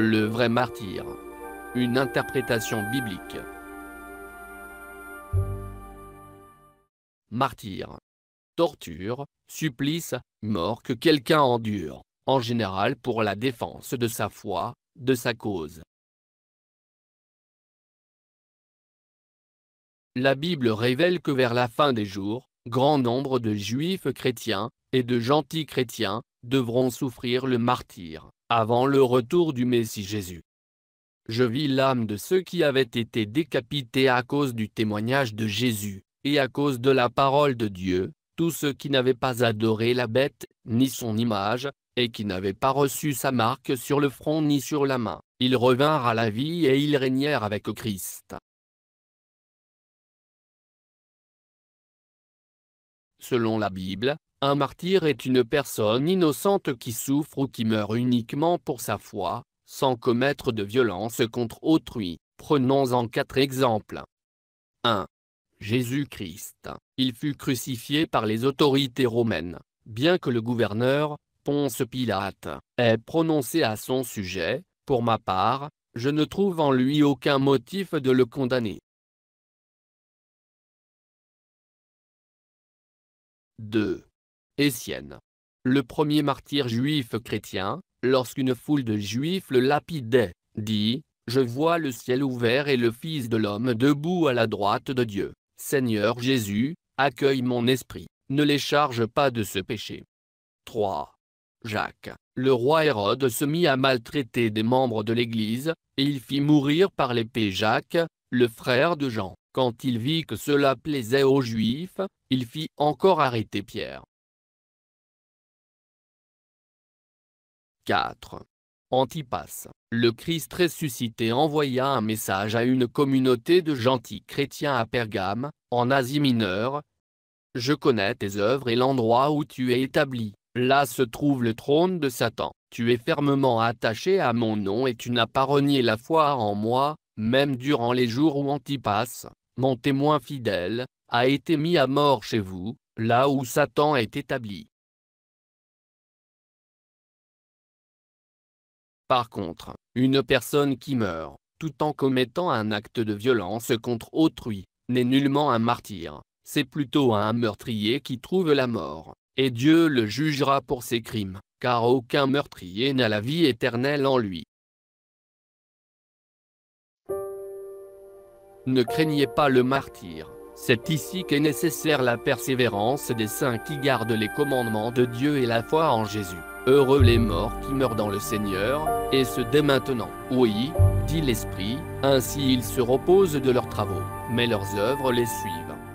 Le vrai martyr. Une interprétation biblique. Martyr. Torture, supplice, mort que quelqu'un endure, en général pour la défense de sa foi, de sa cause. La Bible révèle que vers la fin des jours, grand nombre de juifs chrétiens et de gentils chrétiens devront souffrir le martyr avant le retour du Messie Jésus. Je vis l'âme de ceux qui avaient été décapités à cause du témoignage de Jésus, et à cause de la parole de Dieu, tous ceux qui n'avaient pas adoré la bête, ni son image, et qui n'avaient pas reçu sa marque sur le front ni sur la main. Ils revinrent à la vie et ils régnèrent avec Christ. Selon la Bible, un martyr est une personne innocente qui souffre ou qui meurt uniquement pour sa foi, sans commettre de violence contre autrui. Prenons en quatre exemples. 1. Jésus-Christ. Il fut crucifié par les autorités romaines, bien que le gouverneur, Ponce Pilate, ait prononcé à son sujet, pour ma part, je ne trouve en lui aucun motif de le condamner. 2 sienne. Le premier martyr juif chrétien, lorsqu'une foule de juifs le lapidait, dit, Je vois le ciel ouvert et le Fils de l'homme debout à la droite de Dieu. Seigneur Jésus, accueille mon esprit, ne les charge pas de ce péché. 3. Jacques, le roi Hérode se mit à maltraiter des membres de l'Église, et il fit mourir par l'épée Jacques, le frère de Jean. Quand il vit que cela plaisait aux Juifs, il fit encore arrêter Pierre. 4. Antipas. Le Christ ressuscité envoya un message à une communauté de gentils chrétiens à Pergame, en Asie mineure. Je connais tes œuvres et l'endroit où tu es établi. Là se trouve le trône de Satan. Tu es fermement attaché à mon nom et tu n'as pas renié la foi en moi, même durant les jours où Antipas, mon témoin fidèle, a été mis à mort chez vous, là où Satan est établi. Par contre, une personne qui meurt, tout en commettant un acte de violence contre autrui, n'est nullement un martyr, c'est plutôt un meurtrier qui trouve la mort, et Dieu le jugera pour ses crimes, car aucun meurtrier n'a la vie éternelle en lui. Ne craignez pas le martyr, c'est ici qu'est nécessaire la persévérance des saints qui gardent les commandements de Dieu et la foi en Jésus. Heureux les morts qui meurent dans le Seigneur, et ce dès maintenant. Oui, dit l'Esprit, ainsi ils se reposent de leurs travaux, mais leurs œuvres les suivent.